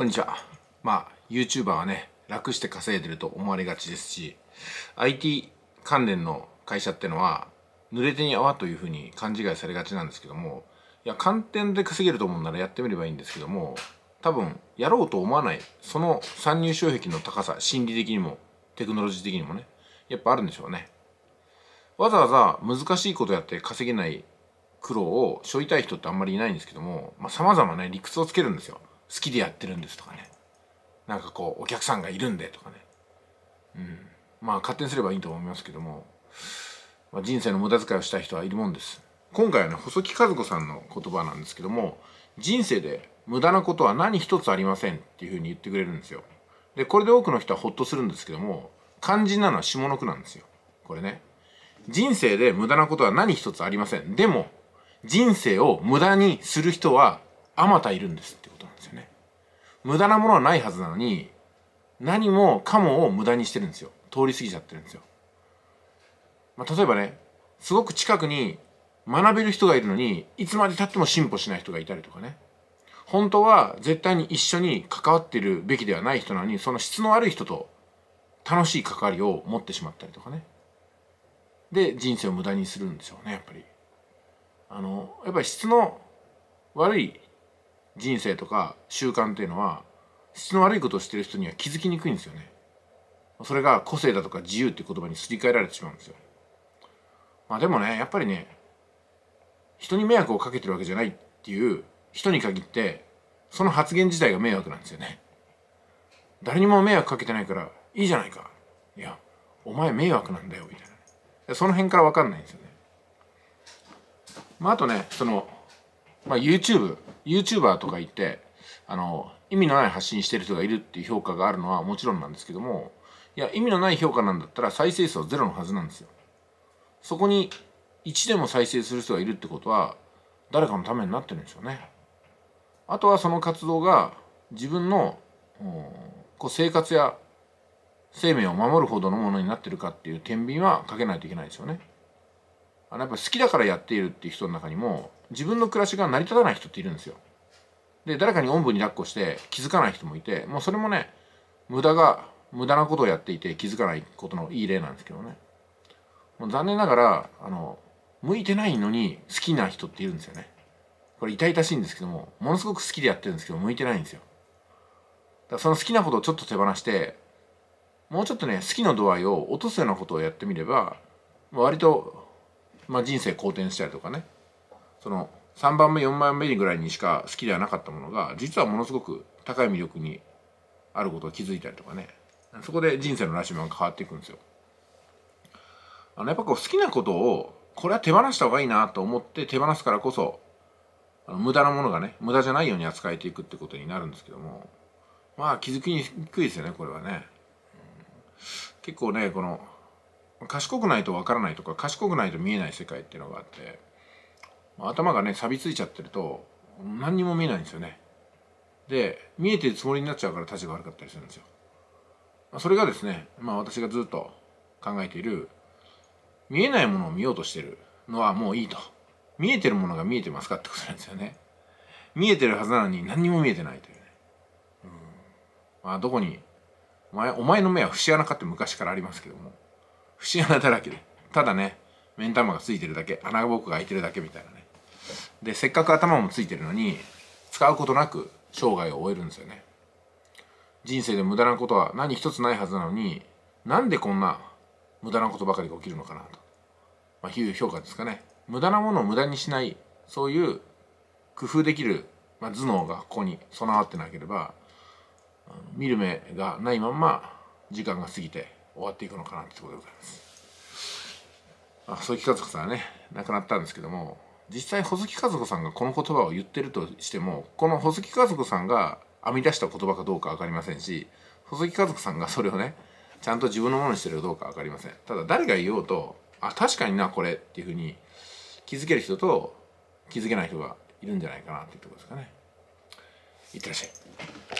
こんにちは。まあ、YouTuber はね、楽して稼いでると思われがちですし、IT 関連の会社ってのは、濡れ手に泡というふうに勘違いされがちなんですけども、いや、観点で稼げると思うならやってみればいいんですけども、多分、やろうと思わない、その参入障壁の高さ、心理的にも、テクノロジー的にもね、やっぱあるんでしょうね。わざわざ難しいことやって稼げない苦労を背負いたい人ってあんまりいないんですけども、まあ、様々ね、理屈をつけるんですよ。好きでやってるんですとかねなんかこうお客さんがいるんでとかねうんまあ勝手にすればいいと思いますけども、まあ、人生の無駄遣いをした人はいるもんです今回はね細木和子さんの言葉なんですけども人生で無駄なことは何一つありませんっていうふうに言ってくれるんですよでこれで多くの人はほっとするんですけども肝心なのは下の句なんですよこれね人生で無駄なことは何一つありませんでも人生を無駄にする人はあまたいるんですって無駄なものはないはずなのに何もかもを無駄にしてるんですよ通り過ぎちゃってるんですよ、まあ、例えばねすごく近くに学べる人がいるのにいつまでたっても進歩しない人がいたりとかね本当は絶対に一緒に関わってるべきではない人なのにその質の悪い人と楽しい関わりを持ってしまったりとかねで人生を無駄にするんでしょうねやっぱりあのやっぱり質の悪い人生とか習慣っていうのは質の悪いことをしてる人には気づきにくいんですよねそれが個性だとか自由っていう言葉にすり替えられてしまうんですよまあでもねやっぱりね人に迷惑をかけてるわけじゃないっていう人に限ってその発言自体が迷惑なんですよね誰にも迷惑かけてないからいいじゃないかいやお前迷惑なんだよみたいなその辺から分かんないんですよねまああとねそのまあ、YouTube、YouTuber とか言って、あの、意味のない発信してる人がいるっていう評価があるのはもちろんなんですけども、いや、意味のない評価なんだったら再生数はゼロのはずなんですよ。そこに1でも再生する人がいるってことは、誰かのためになってるんですよね。あとはその活動が自分の、こう生活や生命を守るほどのものになってるかっていう天秤はかけないといけないですよね。あのやっぱ好きだからやっているっていう人の中にも自分の暮らしが成り立たない人っているんですよ。で誰かにおんぶに抱っこして気づかない人もいてもうそれもね無駄が無駄なことをやっていて気づかないことのいい例なんですけどね。もう残念ながらあの向いてないのに好きな人っているんですよね。これ痛々しいんですけどもものすごく好きでやってるんですけど向いてないんですよ。だからその好きなことをちょっと手放してもうちょっとね好きの度合いを落とすようなことをやってみれば割とまあ、人生好転したりとかねその3番目4番目ぐらいにしか好きではなかったものが実はものすごく高い魅力にあることを気づいたりとかねそこで人生のラシマンが変わっていくんですよ。あのやっぱこう好きなことをこれは手放した方がいいなと思って手放すからこそあの無駄なものがね無駄じゃないように扱えていくってことになるんですけどもまあ気づきにくいですよねこれはね、うん。結構ねこの賢くないとわからないとか賢くないと見えない世界っていうのがあって頭がね錆びついちゃってると何にも見えないんですよねで見えてるつもりになっちゃうから立ちが悪かったりするんですよそれがですねまあ私がずっと考えている見えないものを見ようとしてるのはもういいと見えてるものが見えてますかってことなんですよね見えてるはずなのに何にも見えてないというね、うん、まあどこにお前お前の目は節穴かって昔からありますけども節穴だらけでただね目ん玉がついてるだけ穴ぼこが開いてるだけみたいなねでせっかく頭もついてるのに使うことなく生涯を終えるんですよね人生で無駄なことは何一つないはずなのになんでこんな無駄なことばかりが起きるのかなと、まあ、いう評価ですかね無駄なものを無駄にしないそういう工夫できる、まあ、頭脳がここに備わってなければ見る目がないまんま時間が過ぎて終わっていくのかなってことでございます。あ細木数子さんはね亡くなったんですけども実際細木和子さんがこの言葉を言ってるとしてもこの細木和子さんが編み出した言葉かどうか分かりませんし細木和子さんがそれをねちゃんと自分のものにしてるかどうか分かりませんただ誰が言おうとあ確かになこれっていうふうに気づける人と気づけない人がいるんじゃないかなっていうところですかねいってらっしゃい